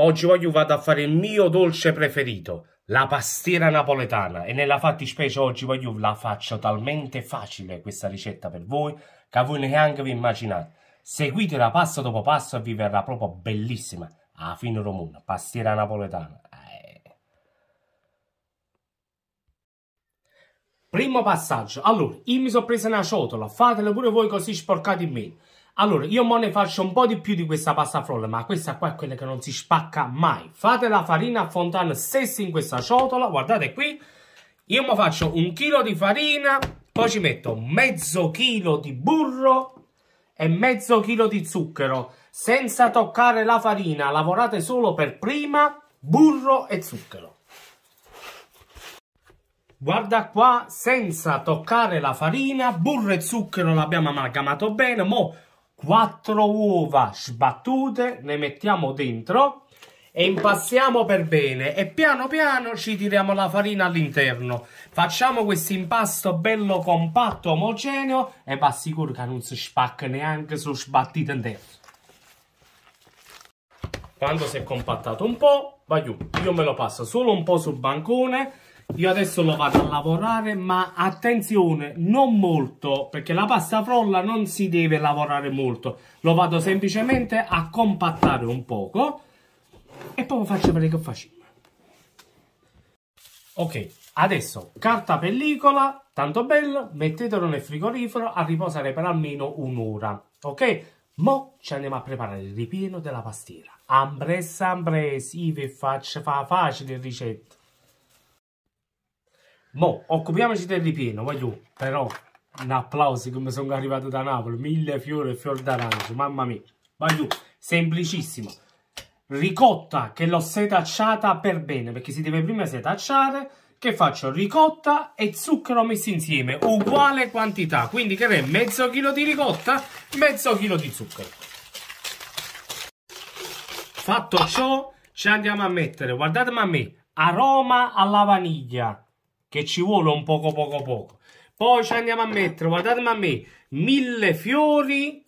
Oggi voglio vado a fare il mio dolce preferito, la pastiera napoletana e nella fattispecie oggi voglio la faccio talmente facile questa ricetta per voi che voi neanche vi immaginate. Seguitela passo dopo passo e vi verrà proprio bellissima. A fine romuna, pastiera napoletana. Eh. Primo passaggio. Allora, io mi sono presa una ciotola, fatela pure voi così sporcate in me. Allora, io mo ne faccio un po' di più di questa pasta frolla, ma questa qua è quella che non si spacca mai. Fate la farina a fontana stessa in questa ciotola, guardate qui. Io mo faccio un chilo di farina, poi ci metto mezzo chilo di burro e mezzo chilo di zucchero. Senza toccare la farina, lavorate solo per prima burro e zucchero. Guarda qua, senza toccare la farina, burro e zucchero l'abbiamo amalgamato bene, mo' 4 uova sbattute, ne mettiamo dentro e impassiamo per bene e piano piano ci tiriamo la farina all'interno. Facciamo questo impasto bello compatto, omogeneo e va sicuro che non si spacca neanche su sbattita dentro. Quando si è compattato un po', vai giù. Io me lo passo solo un po' sul bancone io adesso lo vado a lavorare, ma attenzione, non molto, perché la pasta frolla non si deve lavorare molto. Lo vado semplicemente a compattare un poco e poi faccio vedere che facciamo. Ok, adesso carta pellicola, tanto bello, mettetelo nel frigorifero a riposare per almeno un'ora, ok? Mo ci andiamo a preparare il ripieno della pastiera. Ambres ambres, ive faccia fa facile ricetta. Mo, occupiamoci del ripieno, vai tu. Però, un applauso come sono arrivato da Napoli. Mille fiori e fior d'arancio, mamma mia. Vai tu, semplicissimo. Ricotta che l'ho setacciata per bene, perché si deve prima setacciare. Che faccio? Ricotta e zucchero messi insieme, uguale quantità. Quindi che è? Mezzo chilo di ricotta, mezzo chilo di zucchero. Fatto ciò, ci andiamo a mettere, guardatemi a me, aroma alla vaniglia che ci vuole un poco poco poco. Poi ci andiamo a mettere, guardatemi a me, mille fiori,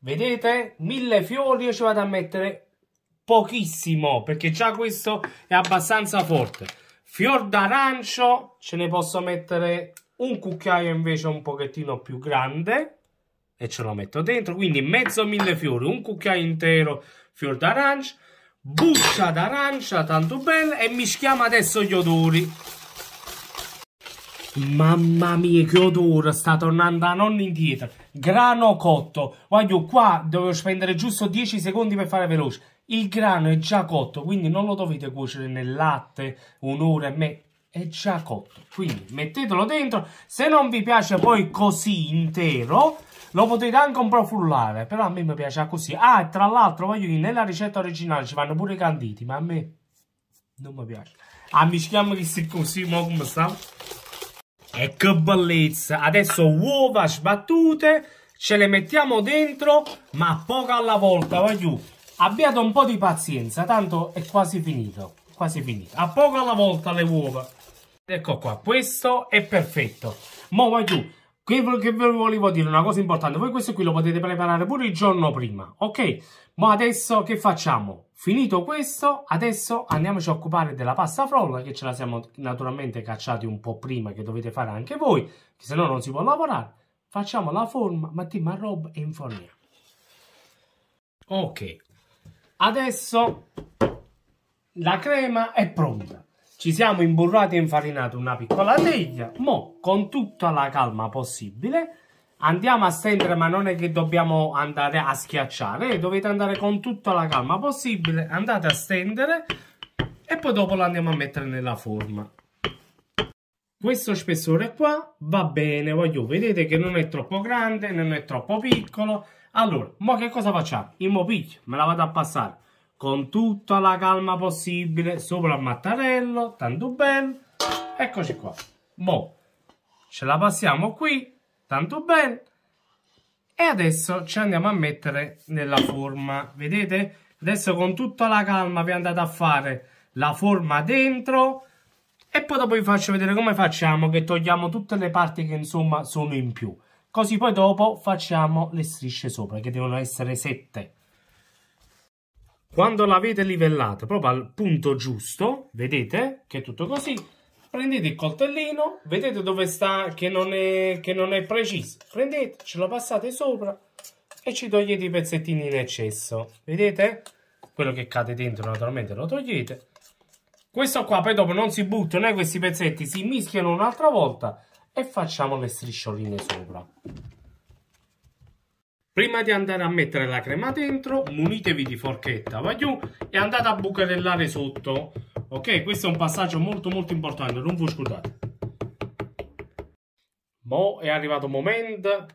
vedete? Mille fiori io ci vado a mettere pochissimo, perché già questo è abbastanza forte. Fior d'arancio, ce ne posso mettere un cucchiaio invece un pochettino più grande e ce lo metto dentro, quindi mezzo mille fiori, un cucchiaio intero fior d'arancio, buccia d'arancia, tanto bella, e mischiamo adesso gli odori. Mamma mia, che odore, sta tornando a nonno indietro. Grano cotto. Voglio qua, dovevo spendere giusto 10 secondi per fare veloce. Il grano è già cotto, quindi non lo dovete cuocere nel latte un'ora e mezza. È già cotto, quindi mettetelo dentro. Se non vi piace poi così intero, lo potete anche un po' frullare, però a me mi piace così. Ah, e tra l'altro, voglio dire, nella ricetta originale ci vanno pure i canditi, ma a me non mi piace. Ammischiamo mischiamo che si così, mo come sta? E che bellezza! Adesso uova sbattute, ce le mettiamo dentro, ma poco alla volta, voglio. Abbiate un po' di pazienza, tanto è quasi finito. Quasi finito. A poco alla volta le uova. Ecco qua, questo è perfetto. Mo voglio che, che volevo dire una cosa importante, voi questo qui lo potete preparare pure il giorno prima, ok? Ma adesso che facciamo? Finito questo, adesso andiamoci a occupare della pasta frolla che ce la siamo naturalmente cacciati un po' prima che dovete fare anche voi, che se no non si può lavorare. Facciamo la forma, mettiamo a roba e informiamo. Ok, adesso la crema è pronta. Ci siamo imburrati e infarinati una piccola teglia. Mo, con tutta la calma possibile, andiamo a stendere, ma non è che dobbiamo andare a schiacciare. Dovete andare con tutta la calma possibile. Andate a stendere e poi dopo lo andiamo a mettere nella forma. Questo spessore qua va bene, voglio, vedete che non è troppo grande, non è troppo piccolo. Allora, mo che cosa facciamo? il mo piglio, me la vado a passare con tutta la calma possibile sopra il mattarello, tanto bene. Eccoci qua. Boh, ce la passiamo qui, tanto bene. E adesso ci andiamo a mettere nella forma, vedete? Adesso con tutta la calma vi andate a fare la forma dentro e poi dopo vi faccio vedere come facciamo che togliamo tutte le parti che insomma sono in più. Così poi dopo facciamo le strisce sopra che devono essere sette. Quando l'avete livellato proprio al punto giusto, vedete che è tutto così, prendete il coltellino, vedete dove sta che non è, che non è preciso, prendete, ce lo passate sopra e ci togliete i pezzettini in eccesso, vedete? Quello che cade dentro naturalmente lo togliete. Questo qua poi dopo non si buttano, eh, questi pezzetti si mischiano un'altra volta e facciamo le striscioline sopra. Prima di andare a mettere la crema dentro, munitevi di forchetta, va giù, e andate a bucherellare sotto. Ok, questo è un passaggio molto molto importante, non vi scordate. Mo è arrivato il momento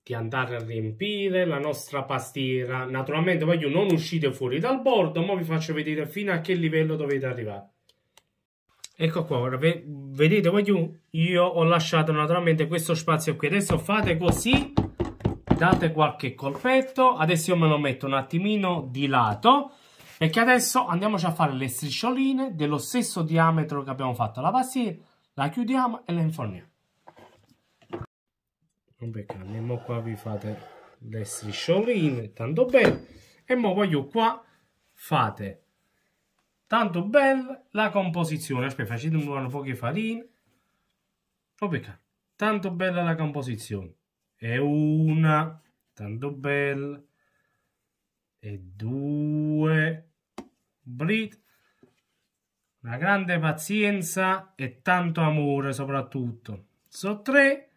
di andare a riempire la nostra pastiera. Naturalmente, voglio non uscite fuori dal bordo, ma vi faccio vedere fino a che livello dovete arrivare. Ecco qua, ora vedete, voglio, io ho lasciato naturalmente questo spazio qui. Adesso fate così date qualche colpetto. Adesso io me lo metto un attimino di lato perché adesso andiamoci a fare le striscioline dello stesso diametro che abbiamo fatto la pastiglia La chiudiamo e la inforniamo. Non peccate, andiamo qua vi fate le striscioline, tanto bene. E mo voglio qua fate tanto bella la composizione. Aspetta, facete un po' di farina. Non peccate, tanto bella la composizione e una, tanto bella, e due, Brit, una grande pazienza e tanto amore soprattutto. Sono tre,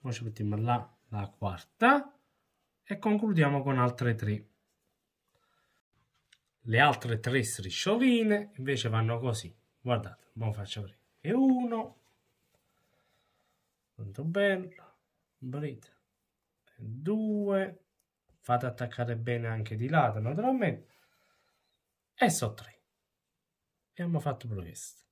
poi ci mettiamo là la quarta e concludiamo con altre tre. Le altre tre striscioline invece vanno così, guardate, lo faccio vedere. E uno, tanto bello, brita. 2, fate attaccare bene anche di lato naturalmente, e so 3. Abbiamo fatto pure questo.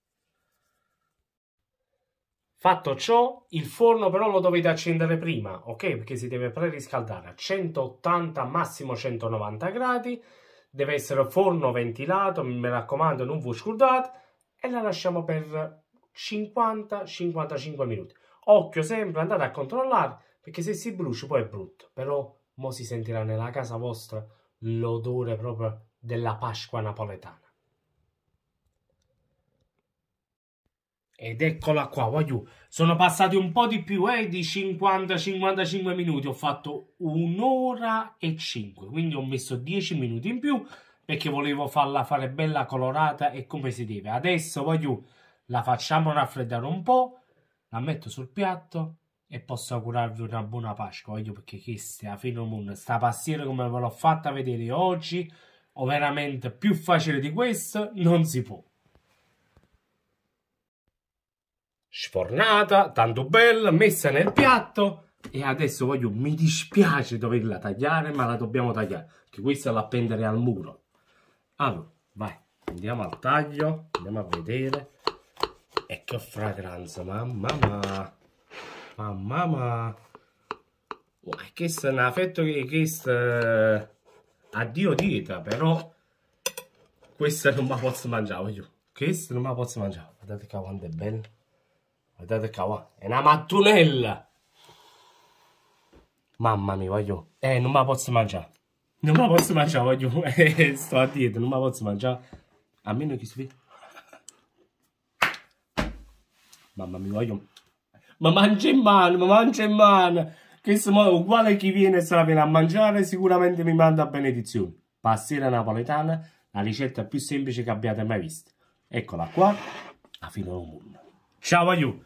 Fatto ciò, il forno però lo dovete accendere prima, ok? Perché si deve preriscaldare a 180, massimo 190 gradi, deve essere forno ventilato, mi raccomando non vi scordate, e la lasciamo per 50-55 minuti. Occhio sempre, andate a controllare perché se si brucia poi è brutto, però mo si sentirà nella casa vostra l'odore proprio della Pasqua napoletana. Ed eccola qua, voglio. Sono passati un po' di più, eh, di 50-55 minuti. Ho fatto un'ora e 5, quindi ho messo 10 minuti in più perché volevo farla fare bella colorata e come si deve. Adesso, voglio, la facciamo raffreddare un po', la metto sul piatto e posso augurarvi una buona Pasqua. Voglio perché questa fino moon, sta passiera come ve l'ho fatta vedere oggi, o veramente più facile di questo, non si può. Sfornata, tanto bella, messa nel piatto. E adesso voglio, mi dispiace doverla tagliare, ma la dobbiamo tagliare, che questa la appendere al muro. Allora, vai, andiamo al taglio, andiamo a vedere. E che fragranza, mamma mia! Mamma ma... Oh, questa è una fetta che questa... Addio dieta, però... Questa non me posso mangiare, io. Questa non la posso mangiare. Guardate che quanto è bella. Guardate che qua, è una mattonella! Mamma mia, voglio... Eh, non me la posso mangiare. Non me la posso mangiare, voglio... Eh, sto a dieta, non me la posso mangiare. A meno che si vede... Mamma mia, voglio ma mangia in mano, ma mangia in mano. Questo modo, uguale chi viene e se la viene a mangiare, sicuramente mi manda a benedizione. Pastiera napoletana, la ricetta più semplice che abbiate mai visto. Eccola qua, a fino a mondo. Ciao aiuto!